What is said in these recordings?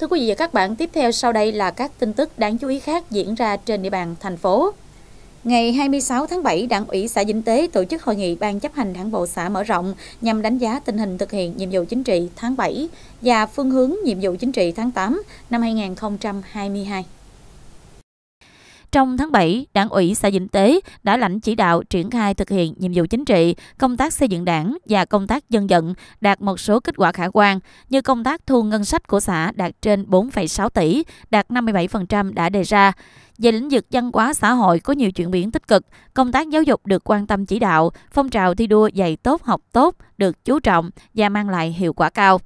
Thưa quý vị và các bạn, tiếp theo sau đây là các tin tức đáng chú ý khác diễn ra trên địa bàn thành phố. Ngày 26 tháng 7, Đảng ủy xã Vĩnh Tế tổ chức hội nghị Ban chấp hành Đảng bộ xã mở rộng nhằm đánh giá tình hình thực hiện nhiệm vụ chính trị tháng 7 và phương hướng nhiệm vụ chính trị tháng 8 năm 2022. Trong tháng 7, Đảng ủy xã Vĩnh Tế đã lãnh chỉ đạo triển khai thực hiện nhiệm vụ chính trị, công tác xây dựng đảng và công tác dân vận đạt một số kết quả khả quan như công tác thu ngân sách của xã đạt trên 4,6 tỷ, đạt 57% đã đề ra. Về lĩnh vực văn hóa xã hội có nhiều chuyển biến tích cực, công tác giáo dục được quan tâm chỉ đạo, phong trào thi đua dạy tốt học tốt được chú trọng và mang lại hiệu quả cao.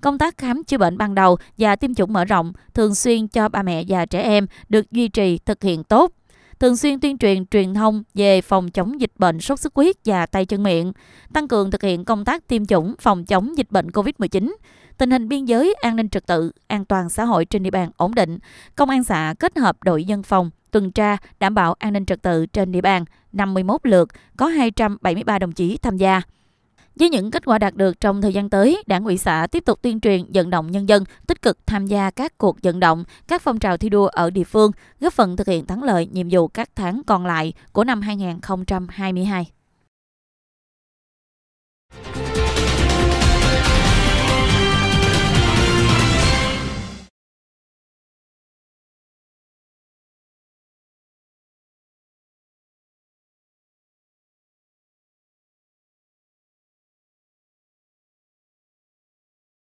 Công tác khám chữa bệnh ban đầu và tiêm chủng mở rộng thường xuyên cho bà mẹ và trẻ em được duy trì thực hiện tốt thường xuyên tuyên truyền truyền thông về phòng chống dịch bệnh sốt xuất huyết và tay chân miệng, tăng cường thực hiện công tác tiêm chủng phòng chống dịch bệnh COVID-19. Tình hình biên giới, an ninh trật tự, an toàn xã hội trên địa bàn ổn định, công an xã kết hợp đội dân phòng tuần tra đảm bảo an ninh trật tự trên địa bàn 51 lượt, có 273 đồng chí tham gia. Với những kết quả đạt được trong thời gian tới, Đảng ủy xã tiếp tục tuyên truyền vận động nhân dân tích cực tham gia các cuộc vận động, các phong trào thi đua ở địa phương, góp phần thực hiện thắng lợi nhiệm vụ các tháng còn lại của năm 2022.